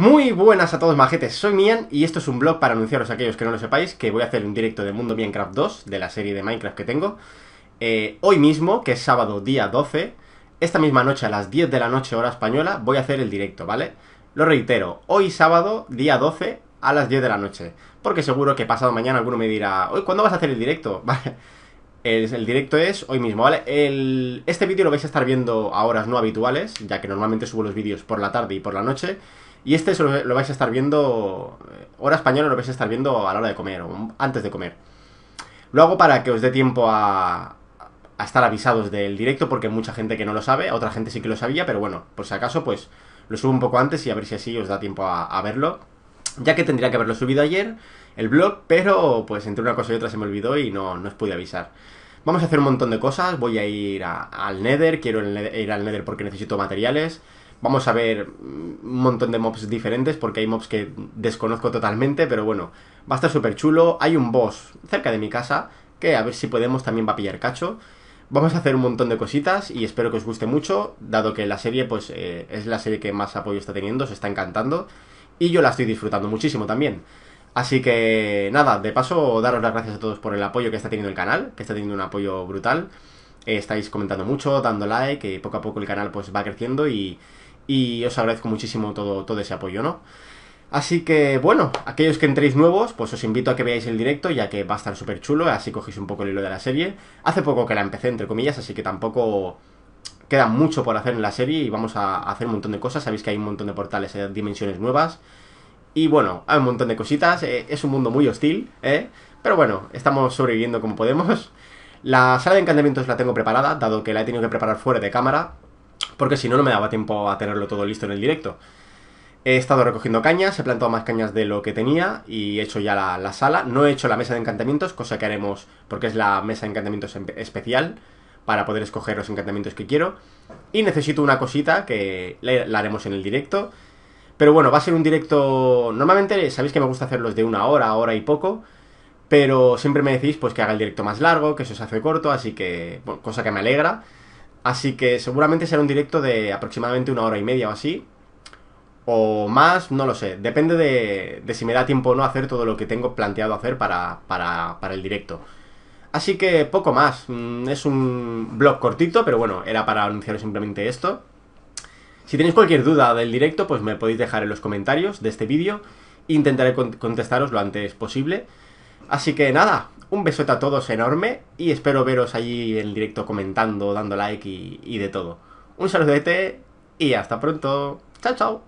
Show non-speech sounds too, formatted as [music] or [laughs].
Muy buenas a todos majetes, soy Mian y esto es un blog para anunciaros a aquellos que no lo sepáis que voy a hacer un directo de Mundo Minecraft 2, de la serie de Minecraft que tengo, eh, hoy mismo, que es sábado día 12, esta misma noche a las 10 de la noche hora española voy a hacer el directo, ¿vale? Lo reitero, hoy sábado día 12 a las 10 de la noche, porque seguro que pasado mañana alguno me dirá, hoy ¿cuándo vas a hacer el directo? [laughs] Vale. El, directo es hoy mismo, ¿vale? este vídeo lo vais a estar viendo a horas no habituales, ya que normalmente subo los vídeos por la tarde y por la noche. Y este lo, vais a estar viendo, eh, hora española lo vais a estar viendo a la hora de comer, o antes de comer. Lo hago para que os dé tiempo a, estar avisados del directo, porque mucha gente que no lo sabe, otra gente sí que lo sabía, pero bueno, por si acaso, pues lo subo un poco antes y a ver si así os da tiempo a verlo ya que tendría que haberlo subido ayer, el blog, pero pues entre una cosa y otra se me olvidó y no, no os pude avisar. Vamos a hacer un montón de cosas, voy a ir a, al Nether, quiero ir al Nether porque necesito materiales. Vamos a ver mm, un montón de mobs diferentes porque hay mobs que desconozco totalmente, pero bueno, va a estar súper chulo. Hay un boss cerca de mi casa que a ver si podemos también va a pillar cacho. Vamos a hacer un montón de cositas y espero que os guste mucho, dado que la serie pues eh, es la serie que más apoyo está teniendo, se está encantando y yo la estoy disfrutando muchísimo también. Así que nada, de paso daros las gracias a todos por el apoyo que está teniendo el canal, que está teniendo un apoyo brutal. Eh, estáis comentando mucho, dando like, que poco a poco el canal pues va creciendo y, y os agradezco muchísimo todo, todo ese apoyo, ¿no? Así que bueno, aquellos que entréis nuevos, pues os invito a que veáis el directo, ya que va a estar súper chulo, así cogéis un poco el hilo de la serie. Hace poco que la empecé, entre comillas, así que tampoco Queda mucho por hacer en la serie y vamos a hacer un montón de cosas. Sabéis que hay un montón de portales, en eh, dimensiones nuevas. Y bueno, hay un montón de cositas. Eh, es un mundo muy hostil, ¿eh? Pero bueno, estamos sobreviviendo como podemos. La sala de encantamientos la tengo preparada, dado que la he tenido que preparar fuera de cámara, porque si no, no me daba tiempo a tenerlo todo listo en el directo. He estado recogiendo cañas, he plantado más cañas de lo que tenía y he hecho ya la sala. No he hecho la mesa de encantamientos, cosa que haremos porque es la mesa de encantamientos especial para poder escoger los encantamientos que quiero. Y necesito una cosita que la, haremos en el directo. Pero bueno, va a ser un directo... Normalmente sabéis que me gusta hacerlos de una hora, hora y poco. Pero siempre me decís pues que haga el directo más largo, que eso se hace corto, así que... cosa que me alegra. Así que seguramente será un directo de aproximadamente una hora y media o así. O más, no lo sé. Depende de, si me da tiempo o no hacer todo lo que tengo planteado hacer para, para, para el directo. Así que poco más. Mm, es un blog cortito, pero bueno, era para anunciaros simplemente esto. Si tenéis cualquier duda del directo, pues me podéis dejar en los comentarios de este vídeo. Intentaré contestaros lo antes posible. Así que nada, un besote a todos enorme y espero veros allí en el directo comentando, dando like y, y de todo. Un saludete y hasta pronto. Chao, chao.